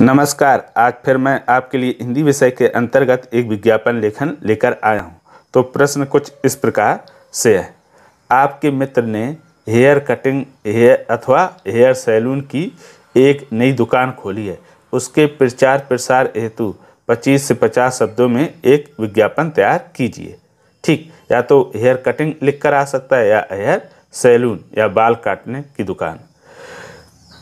नमस्कार आज फिर मैं आपके लिए हिंदी विषय के अंतर्गत एक विज्ञापन लेखन लेकर आया हूँ तो प्रश्न कुछ इस प्रकार से है आपके मित्र ने हेयर कटिंग हेयर अथवा हेयर सैलून की एक नई दुकान खोली है उसके प्रचार प्रसार हेतु 25 से 50 शब्दों में एक विज्ञापन तैयार कीजिए ठीक या तो हेयर कटिंग लिख कर आ सकता है या हेयर सैलून या बाल काटने की दुकान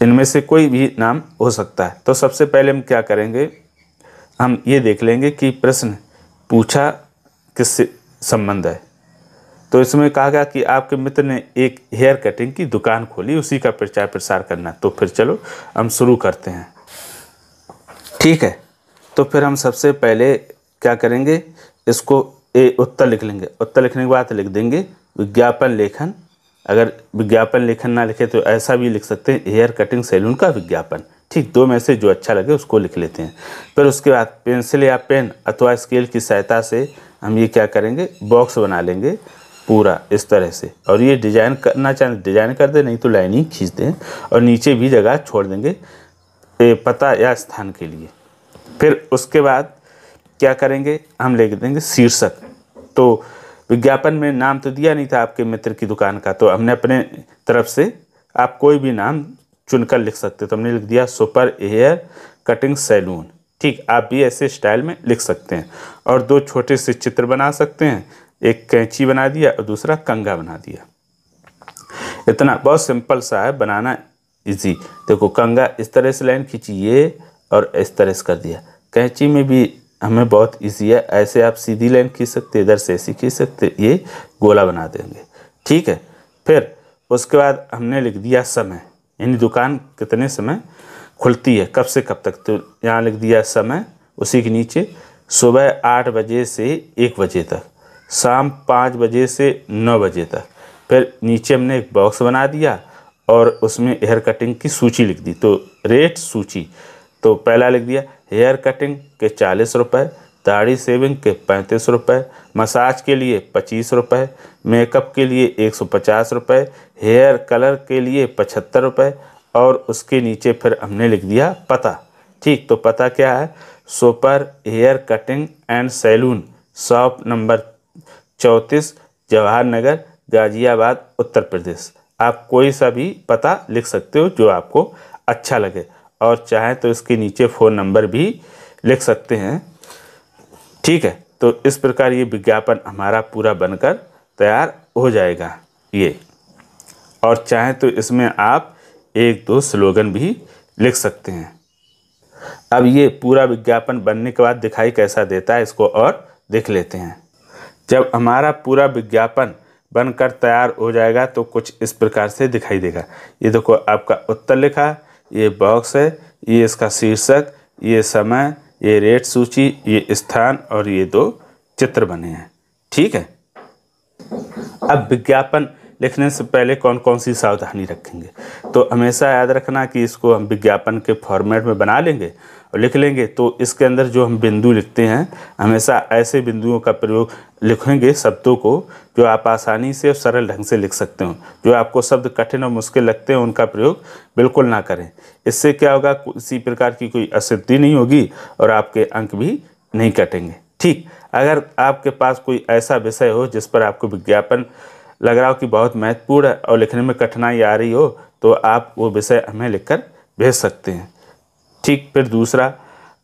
इनमें से कोई भी नाम हो सकता है तो सबसे पहले हम क्या करेंगे हम ये देख लेंगे कि प्रश्न पूछा किससे संबंध है तो इसमें कहा गया कि आपके मित्र ने एक हेयर कटिंग की दुकान खोली उसी का प्रचार प्रसार करना तो फिर चलो हम शुरू करते हैं ठीक है तो फिर हम सबसे पहले क्या करेंगे इसको ए उत्तर लिख लेंगे उत्तर लिखने के बाद लिख देंगे विज्ञापन लेखन अगर विज्ञापन लेखन ना लिखे तो ऐसा भी लिख सकते हैं हेयर कटिंग सैलून का विज्ञापन ठीक दो में से जो अच्छा लगे उसको लिख लेते हैं फिर उसके बाद पेंसिल या पेन अथवा स्केल की सहायता से हम ये क्या करेंगे बॉक्स बना लेंगे पूरा इस तरह से और ये डिजाइन करना चाहें डिजाइन कर दे नहीं तो लाइनिंग खींच दें और नीचे भी जगह छोड़ देंगे पता या स्थान के लिए फिर उसके बाद क्या करेंगे हम लिख देंगे शीर्षक तो विज्ञापन में नाम तो दिया नहीं था आपके मित्र की दुकान का तो हमने अपने तरफ से आप कोई भी नाम चुनकर लिख सकते तो हमने लिख दिया सुपर एयर कटिंग सैलून ठीक आप भी ऐसे स्टाइल में लिख सकते हैं और दो छोटे से चित्र बना सकते हैं एक कैंची बना दिया और दूसरा कंगा बना दिया इतना बहुत सिंपल सा है बनाना इजी देखो कंगा इस तरह से लाइन खींची ये और इस तरह से कर दिया कैंची में भी हमें बहुत ईजी है ऐसे आप सीधी लाइन खींच सकते इधर से ऐसी खींच सकते ये गोला बना देंगे ठीक है फिर उसके बाद हमने लिख दिया समय यानी दुकान कितने समय खुलती है कब से कब तक तो यहाँ लिख दिया समय उसी के नीचे सुबह आठ बजे से एक बजे तक शाम पाँच बजे से नौ बजे तक फिर नीचे हमने एक बॉक्स बना दिया और उसमें हेयर कटिंग की सूची लिख दी तो रेट सूची तो पहला लिख दिया हेयर कटिंग के चालीस रुपये दाढ़ी सेविंग के पैंतीस रुपये मसाज के लिए पच्चीस रुपये मेकअप के लिए एक सौ पचास रुपये हेयर कलर के लिए पचहत्तर रुपये और उसके नीचे फिर हमने लिख दिया पता ठीक तो पता क्या है super hair cutting and salon shop number चौंतीस जवाहर नगर गाज़ियाबाद उत्तर प्रदेश आप कोई सा भी पता लिख सकते हो जो आपको अच्छा लगे और चाहें तो इसके नीचे फ़ोन नंबर भी लिख सकते हैं ठीक है तो इस प्रकार ये विज्ञापन हमारा पूरा बनकर तैयार हो जाएगा ये और चाहें तो इसमें आप एक दो स्लोगन भी लिख सकते हैं अब ये पूरा विज्ञापन बनने के बाद दिखाई कैसा देता है इसको और देख लेते हैं जब हमारा पूरा विज्ञापन बनकर तैयार हो जाएगा तो कुछ इस प्रकार से दिखाई देगा ये देखो आपका उत्तर लिखा ये बॉक्स है ये इसका शीर्षक ये समय ये रेट सूची ये स्थान और ये दो चित्र बने हैं ठीक है अब विज्ञापन लिखने से पहले कौन कौन सी सावधानी रखेंगे तो हमेशा याद रखना कि इसको हम विज्ञापन के फॉर्मेट में बना लेंगे और लिख लेंगे तो इसके अंदर जो हम बिंदु लिखते हैं हमेशा ऐसे बिंदुओं का प्रयोग लिखेंगे शब्दों को जो आप आसानी से और सरल ढंग से लिख सकते हो जो आपको शब्द कठिन और मुश्किल लगते हैं उनका प्रयोग बिल्कुल ना करें इससे क्या होगा किसी प्रकार की कोई असिद्धि नहीं होगी और आपके अंक भी नहीं कटेंगे ठीक अगर आपके पास कोई ऐसा विषय हो जिस पर आपको विज्ञापन लग रहा हो कि बहुत महत्वपूर्ण है और लिखने में कठिनाई आ रही हो तो आप वो विषय हमें लिखकर भेज सकते हैं ठीक फिर दूसरा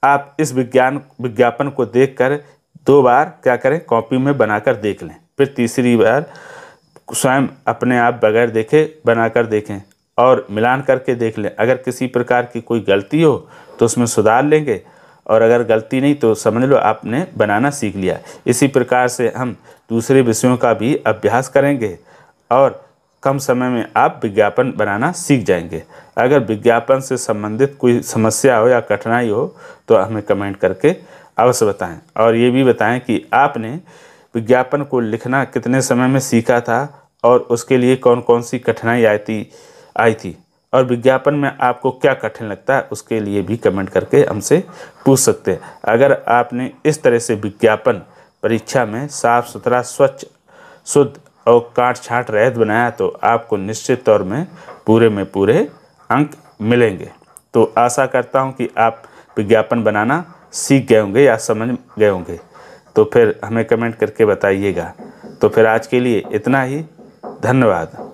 आप इस विज्ञान विज्ञापन को देखकर दो बार क्या करें कॉपी में बनाकर देख लें फिर तीसरी बार स्वयं अपने आप बगैर देखे बनाकर देखें और मिलान करके देख लें अगर किसी प्रकार की कोई गलती हो तो उसमें सुधार लेंगे और अगर गलती नहीं तो समझ लो आपने बनाना सीख लिया इसी प्रकार से हम दूसरे विषयों का भी अभ्यास करेंगे और कम समय में आप विज्ञापन बनाना सीख जाएंगे अगर विज्ञापन से संबंधित कोई समस्या हो या कठिनाई हो तो हमें कमेंट करके अवश्य बताएं और ये भी बताएं कि आपने विज्ञापन को लिखना कितने समय में सीखा था और उसके लिए कौन कौन सी कठिनाई आई थी आई थी और विज्ञापन में आपको क्या कठिन लगता है उसके लिए भी कमेंट करके हमसे पूछ सकते हैं अगर आपने इस तरह से विज्ञापन परीक्षा में साफ सुथरा स्वच्छ शुद्ध और काट छाट रहित बनाया तो आपको निश्चित तौर में पूरे में पूरे अंक मिलेंगे तो आशा करता हूँ कि आप विज्ञापन बनाना सीख गए होंगे या समझ गए होंगे तो फिर हमें कमेंट करके बताइएगा तो फिर आज के लिए इतना ही धन्यवाद